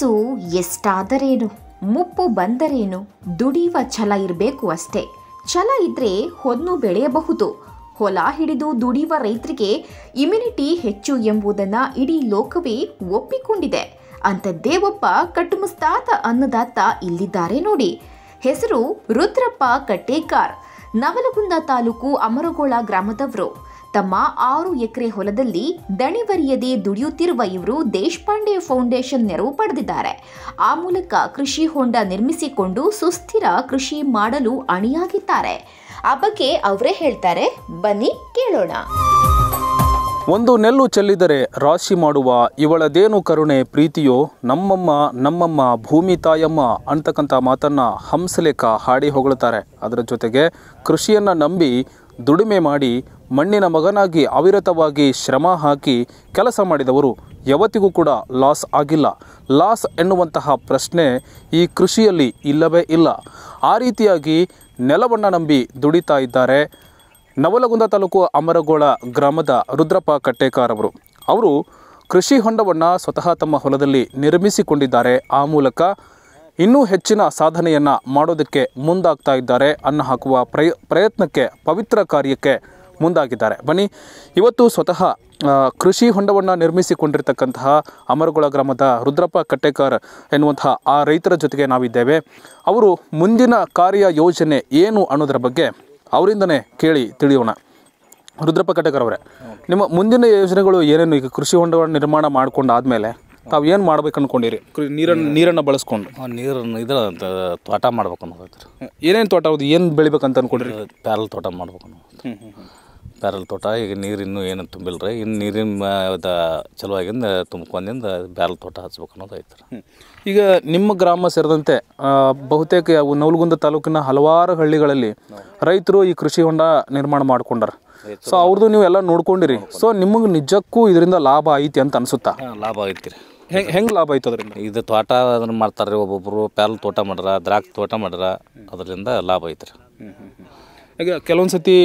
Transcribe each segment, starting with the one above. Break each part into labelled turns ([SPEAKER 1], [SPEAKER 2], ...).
[SPEAKER 1] ಮನಸ್ಸು ಎಷ್ಟಾದರೇನು ಮುಪ್ಪು ಬಂದರೇನು ದುಡಿಯುವ ಛಲ ಇರಬೇಕು ಅಷ್ಟೇ ಛಲ ಇದ್ರೆ ಹೊನ್ನು ಬೆಳೆಯಬಹುದು ಹೊಲ ಹಿಡಿದು ದುಡಿಯುವ ರೈತರಿಗೆ ಇಮ್ಯುನಿಟಿ ಹೆಚ್ಚು ಎಂಬುದನ್ನು ಇಡೀ ಲೋಕವೇ ಒಪ್ಪಿಕೊಂಡಿದೆ ಅಂತ ದೇವಪ್ಪ ಕಟ್ಟುಮುಸ್ತಾದ ಅನ್ನದಾತ ಇಲ್ಲಿದ್ದಾರೆ ನೋಡಿ ಹೆಸರು ರುದ್ರಪ್ಪ ಕಟ್ಟೇಕಾರ್ ನವಲಗುಂದ ತಾಲೂಕು ಅಮರಗೋಳ ಗ್ರಾಮದವರು ತಮ್ಮ ಆರು ಎಕರೆ ಹೊಲದಲ್ಲಿ ದಣಿವರಿಯದೆ ದುಡಿಯುತ್ತಿರುವ ಇವರು ದೇಶಪಾಂಡೆ ಫೌಂಡೇಶನ್ ನೆರವು ಪಡೆದಿದ್ದಾರೆ ಆ ಮೂಲಕ ಕೃಷಿ ಹೊಂಡ ನಿರ್ಮಿಸಿಕೊಂಡು ಸುಸ್ಥಿರ ಕೃಷಿ ಮಾಡಲು ಅಣಿಯಾಗಿದ್ದಾರೆ ಆ ಬಗ್ಗೆ ಅವರೇ ಹೇಳ್ತಾರೆ ಬನ್ನಿ ಕೇಳೋಣ
[SPEAKER 2] ಒಂದು ನೆಲ್ಲು ಚೆಲ್ಲಿದರೆ ರಾಶಿ ಮಾಡುವ ಇವಳದೇನು ಕರುಣೆ ಪ್ರೀತಿಯೋ ನಮ್ಮಮ್ಮ ನಮ್ಮಮ್ಮ ಭೂಮಿ ತಾಯಮ್ಮ ಅಂತಕ್ಕಂಥ ಮಾತನ್ನು ಹಂಸಲೇಖ ಹಾಡಿ ಹೊಗಳುತ್ತಾರೆ ಅದರ ಜೊತೆಗೆ ಕೃಷಿಯನ್ನು ನಂಬಿ ದುಡಿಮೆ ಮಾಡಿ ಮಣ್ಣಿನ ಮಗನಾಗಿ ಅವಿರತವಾಗಿ ಶ್ರಮ ಹಾಕಿ ಕೆಲಸ ಮಾಡಿದವರು ಯಾವತ್ತಿಗೂ ಕೂಡ ಲಾಸ್ ಆಗಿಲ್ಲ ಲಾಸ್ ಎನ್ನುವಂತಹ ಪ್ರಶ್ನೆ ಈ ಕೃಷಿಯಲ್ಲಿ ಇಲ್ಲವೇ ಇಲ್ಲ ಆ ರೀತಿಯಾಗಿ ನೆಲವನ್ನು ನಂಬಿ ದುಡಿತಾ ಇದ್ದಾರೆ ನವಲಗುಂದ ತಾಲೂಕು ಅಮರಗೋಳ ಗ್ರಾಮದ ರುದ್ರಪ್ಪ ಅವರು ಅವರು ಕೃಷಿ ಹೊಂಡವನ್ನು ಸ್ವತಃ ತಮ್ಮ ಹೊಲದಲ್ಲಿ ನಿರ್ಮಿಸಿಕೊಂಡಿದ್ದಾರೆ ಆ ಮೂಲಕ ಇನ್ನೂ ಹೆಚ್ಚಿನ ಸಾಧನೆಯನ್ನು ಮಾಡೋದಕ್ಕೆ ಮುಂದಾಗ್ತಾ ಇದ್ದಾರೆ ಅನ್ನ ಹಾಕುವ ಪ್ರಯ ಪ್ರಯತ್ನಕ್ಕೆ ಪವಿತ್ರ ಕಾರ್ಯಕ್ಕೆ ಮುಂದಾಗಿದ್ದಾರೆ ಬನ್ನಿ ಇವತ್ತು ಸ್ವತಃ ಕೃಷಿ ಹೊಂಡವನ್ನು ನಿರ್ಮಿಸಿಕೊಂಡಿರ್ತಕ್ಕಂತಹ ಅಮರಗುಳ ಗ್ರಾಮದ ರುದ್ರಪ್ಪ ಕಟ್ಟೇಕರ್ ಎನ್ನುವಂತಹ ಆ ರೈತರ ಜೊತೆಗೆ ನಾವಿದ್ದೇವೆ ಅವರು ಮುಂದಿನ ಕಾರ್ಯ ಯೋಜನೆ ಏನು ಅನ್ನೋದರ ಬಗ್ಗೆ ಅವರಿಂದನೇ ಕೇಳಿ ತಿಳಿಯೋಣ ರುದ್ರಪ್ಪ ಕಟ್ಟೇಕರ್ ಅವರೇ ನಿಮ್ಮ ಮುಂದಿನ ಯೋಜನೆಗಳು ಏನೇನು ಈಗ ಕೃಷಿ ಹೊಂಡವನ್ನು ನಿರ್ಮಾಣ ಮಾಡಿಕೊಂಡಾದಮೇಲೆ ತಾವು ಏನು ಮಾಡ್ಬೇಕು ಅಂದ್ಕೊಂಡಿರಿ ನೀರನ್ನು ನೀರನ್ನು ಬಳಸ್ಕೊಂಡು
[SPEAKER 3] ನೀರನ್ನು ಇದ್ರ ತೋಟ ಮಾಡ್ಬೇಕು ಅನ್ನೋದೈತ್ರಿ ಏನೇನು ತೋಟ ಹೌದು ಏನು ಬೆಳಿಬೇಕಂತ ಅನ್ಕೊಂಡ್ರಿ ಪ್ಯಾರಲ್ ತೋಟ ಮಾಡ್ಬೇಕು ಅನ್ನೋದು ಪ್ಯಾರಲ್ ತೋಟ ಈಗ ನೀರು ಇನ್ನೂ ಏನು ತುಂಬಿಲ್ಲ ರೀ ಇನ್ನು ನೀರಿನ ಚಲುವಾಗಿಂದ ತುಂಬ್ಕೊಂಡಿಂದ ಬ್ಯಾರಲ್ ತೋಟ ಹಚ್ಬೇಕು ಅನ್ನೋದು ಐತ್ರಿ
[SPEAKER 2] ಈಗ ನಿಮ್ಮ ಗ್ರಾಮ ಸೇರಿದಂತೆ ಬಹುತೇಕ ನವಲಗುಂದ ತಾಲೂಕಿನ ಹಲವಾರು ಹಳ್ಳಿಗಳಲ್ಲಿ ರೈತರು ಈ ಕೃಷಿ ಹೊಂಡ ನಿರ್ಮಾಣ ಮಾಡ್ಕೊಂಡಾರ ಸೊ ಅವ್ರದ್ದು ನೀವು ಎಲ್ಲ ನೋಡ್ಕೊಂಡಿರಿ ಸೊ ನಿಮಗೆ ನಿಜಕ್ಕೂ ಇದರಿಂದ ಲಾಭ ಐತಿ ಅಂತ ಅನ್ಸುತ್ತಾ ಲಾಭ
[SPEAKER 3] ಐತಿ ರೀ ಹೆಂಗೆ ಹೆಂಗೆ ಲಾಭ ಐತೆ ಅದರಿಂದ ಇದು ತೋಟ ಅದನ್ನು ಮಾಡ್ತಾರೆ ರೀ ಒಬ್ಬೊಬ್ಬರು ಪ್ಯಾಲ್ ತೋಟ ಮಾಡ್ರ ದ್ರಾಕ್ಷಿ ತೋಟ ಮಾಡ್ರ ಅದರಿಂದ ಲಾಭ ಐತ್ರಿ
[SPEAKER 2] ಈಗ ಕೆಲವೊಂದು ಸತಿ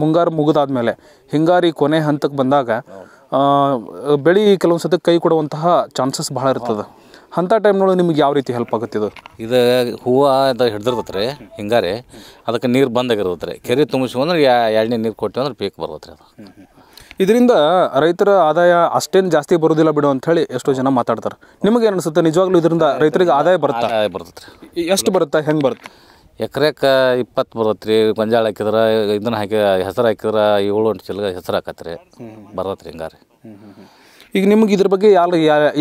[SPEAKER 2] ಮುಂಗಾರು ಮುಗಿದಾದ್ಮೇಲೆ ಹಿಂಗಾರಿ ಕೊನೆ ಹಂತಕ್ಕೆ ಬಂದಾಗ ಬೆಳೆ ಕೆಲವೊಂದು ಸತಿ ಕೈ ಕೊಡುವಂತಹ ಚಾನ್ಸಸ್ ಭಾಳ ಇರ್ತದೆ ಅಂಥ ಟೈಮ್ನೊಳಗೆ ನಿಮ್ಗೆ ಯಾವ ರೀತಿ ಹೆಲ್ಪ್ ಆಗುತ್ತೆ ಇದು
[SPEAKER 3] ಇದು ಹೂವು ಅಂತ ಹಿಡ್ದಿರ್ತತ್ರಿ ಹಿಂಗಾರೆ ಅದಕ್ಕೆ ನೀರು ಬಂದಾಗಿರ್ತತ್ರಿ ಕೆರೆ ತುಂಬಿಸ್ಕೊಂಡ್ರೆ ಎರಡನೇ ನೀರು ಕೊಟ್ಟು ಅಂದ್ರೆ ಪೀಕ್ ಬರುತ್ತೆ ಅದು
[SPEAKER 2] ಇದರಿಂದ ರೈತರ ಆದಾಯ ಅಷ್ಟೇನು ಜಾಸ್ತಿ ಬರೋದಿಲ್ಲ ಬಿಡು ಅಂತ ಹೇಳಿ ಎಷ್ಟೋ ಜನ ಮಾತಾಡ್ತಾರೆ ನಿಮಗೆ ಅನಿಸುತ್ತೆ ನಿಜವಾಗ್ಲೂ ಇದರಿಂದ ರೈತರಿಗೆ
[SPEAKER 3] ಆದಾಯ ಬರುತ್ತೆ ಆದಾಯ ಬರ್ತತ್ರಿ ಎಷ್ಟು ಬರುತ್ತೆ ಹೆಂಗೆ ಬರುತ್ತೆ ಎಕರೆಕ್ಕೆ ಇಪ್ಪತ್ತು ಬರುತ್ತೆ ರೀ ಗೊಂಜಾಳ ಹಾಕಿದ್ರೆ ಇದನ್ನ ಹಾಕಿ ಹೆಸರು ಹಾಕಿದ್ರೆ ಏಳು ಎಂಟು ಚೀಲ ಹೆಸರು ಹಾಕತ್ರಿ ಬರುತ್ತೆ ಹಿಂಗಾರೆ
[SPEAKER 2] ಈಗ ನಿಮ್ಗೆ ಇದ್ರ ಬಗ್ಗೆ ಯಾರು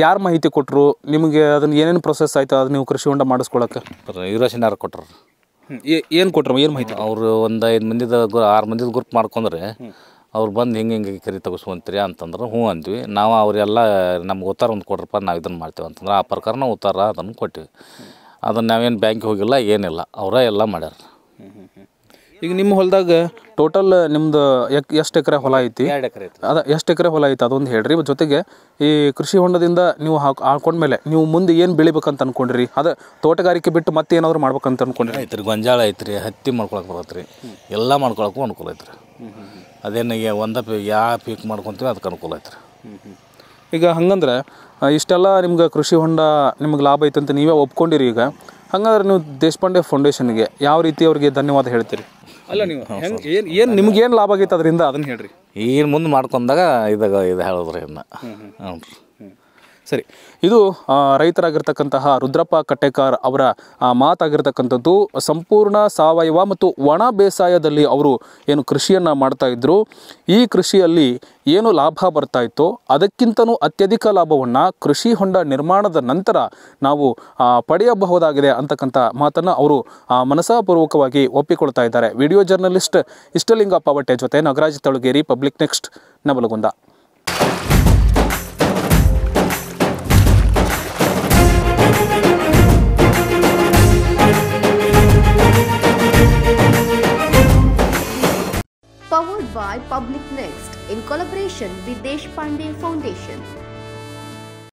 [SPEAKER 2] ಯಾರು ಮಾಹಿತಿ ಕೊಟ್ಟರು ನಿಮಗೆ ಅದನ್ನ ಏನೇನು ಪ್ರೊಸೆಸ್ ಆಯಿತು ಅದು ನೀವು ಕೃಷಿ ಹೊಂಡ ಮಾಡಿಸ್ಕೊಳಕ್ಕೆ
[SPEAKER 3] ಯುವರಾಜನಾರು ಕೊಟ್ಟರು ಏನು ಕೊಟ್ಟರು ಏನು ಮಾಹಿತಿ ಅವರು ಒಂದು ಐದು ಮಂದಿದ ಆರು ಮಂದಿದ ಗ್ರೂಪ್ ಮಾಡ್ಕೊಂಡ್ರೆ ಅವ್ರು ಬಂದು ಹಿಂಗೆ ಹಿಂಗೆ ಕರಿ ತಗೋಸ್ಕೊಂತೀರಿ ಅಂತಂದ್ರೆ ಹ್ಞೂ ಅಂದ್ವಿ ನಾವು ಅವರೆಲ್ಲ ನಮ್ಗೆ ಉತ್ತಾರ ಒಂದು ಕೊಡ್ರಪ್ಪ ನಾವು ಇದನ್ನು ಮಾಡ್ತೀವಿ ಅಂತಂದ್ರೆ ಆ ಪ್ರಕಾರ ನಾವು ಉತ್ತಾರ ಅದನ್ನು ಕೊಟ್ಟಿವಿ ಅದನ್ನು ನಾವೇನು ಬ್ಯಾಂಕಿಗೆ ಹೋಗಿಲ್ಲ ಏನಿಲ್ಲ ಅವರೇ ಎಲ್ಲ ಮಾಡ್ಯಾರ ಈಗ ನಿಮ್ಮ ಹೊಲದಾಗ ಟೋಟಲ್
[SPEAKER 2] ನಿಮ್ದು ಎಷ್ಟು ಎಕರೆ ಹೊಲ ಐತಿ ಎರಡು ಎಕರೆ ಐತಿ ಅದ ಎಷ್ಟು ಎಕರೆ ಹೊಲ ಐತಿ ಅದೊಂದು ಹೇಳ್ರಿ ಜೊತೆಗೆ ಈ ಕೃಷಿ ಹೊಂಡದಿಂದ ನೀವು ಹಾಕೊಂಡ್ಮೇಲೆ ನೀವು ಮುಂದೆ ಏನು ಬೆಳಿಬೇಕಂತ ಅನ್ಕೊಂಡ್ರಿ ಅದ ತೋಟಗಾರಿಕೆ ಬಿಟ್ಟು ಮತ್ತೆ
[SPEAKER 3] ಏನಾದ್ರು ಮಾಡ್ಬೇಕಂತ ಅನ್ಕೊಂಡ್ರಿ ಐತ್ರಿ ಗೊಂಜಾಳ ಐತ್ರಿ ಹತ್ತಿ ಮಾಡ್ಕೊಳಕ್ ಬರತ್ರಿ ಎಲ್ಲ ಮಾಡ್ಕೊಳಕ್ಕೂ ಅನುಕೂಲ ಐತ್ರಿ ಅದೇನಿಗೆ ಒಂದ ಯಾವ ಪೀಕ್ ಮಾಡ್ಕೊತೀವಿ ಅದಕ್ಕೆ ಅನುಕೂಲ ಐತ್ರಿ ಈಗ ಹಂಗಂದ್ರೆ
[SPEAKER 2] ಇಷ್ಟೆಲ್ಲ ನಿಮ್ಗೆ ಕೃಷಿ ಹೊಂಡ ನಿಮ್ಗೆ ಲಾಭ ಐತಂತ ನೀವೇ ಒಪ್ಕೊಂಡಿರಿ ಈಗ ಹಂಗಾದ್ರೆ ನೀವು
[SPEAKER 3] ದೇಶಪಾಂಡೆ ಫೌಂಡೇಶನ್ಗೆ ಯಾವ ರೀತಿ ಅವ್ರಿಗೆ ಧನ್ಯವಾದ ಹೇಳ್ತೀರಿ
[SPEAKER 2] ಅಲ್ಲ ನೀವು ಏನು ಏನು ಏನು ಲಾಭ ಆಗೈತೆ ಅದರಿಂದ ಅದನ್ನು ಹೇಳ್ರಿ
[SPEAKER 3] ಏನು ಮುಂದೆ ಮಾಡ್ಕೊಂಡಾಗ ಇದಾಗ ಇದು ಹೇಳಿದ್ರಿ ಇನ್ನ ಹ್ಞೂ ರೀ
[SPEAKER 2] ಸರಿ ಇದು ರೈತರಾಗಿರ್ತಕ್ಕಂತಹ ರುದ್ರಪ್ಪ ಕಟ್ಟೇಕಾರ್ ಅವರ ಮಾತಾಗಿರ್ತಕ್ಕಂಥದ್ದು ಸಂಪೂರ್ಣ ಸಾವಯವ ಮತ್ತು ಒಣ ಬೇಸಾಯದಲ್ಲಿ ಅವರು ಏನು ಕೃಷಿಯನ್ನು ಮಾಡ್ತಾ ಇದ್ರು ಈ ಕೃಷಿಯಲ್ಲಿ ಏನು ಲಾಭ ಬರ್ತಾ ಇತ್ತು ಅದಕ್ಕಿಂತನೂ ಅತ್ಯಧಿಕ ಲಾಭವನ್ನು ಕೃಷಿ ಹೊಂಡ ನಿರ್ಮಾಣದ ನಂತರ ನಾವು ಪಡೆಯಬಹುದಾಗಿದೆ ಅಂತಕ್ಕಂಥ ಮಾತನ್ನು ಅವರು ಮನಸಾಪೂರ್ವಕವಾಗಿ ಒಪ್ಪಿಕೊಳ್ತಾ ಇದ್ದಾರೆ ವಿಡಿಯೋ ಜರ್ನಲಿಸ್ಟ್ ಇಷ್ಟಲಿಂಗಪ್ಪ ಬಟ್ಟೆ ಜೊತೆ Nagaraj Talugeri public next Nabalagunda
[SPEAKER 1] powered by Public Next in collaboration with Deshpande Foundation.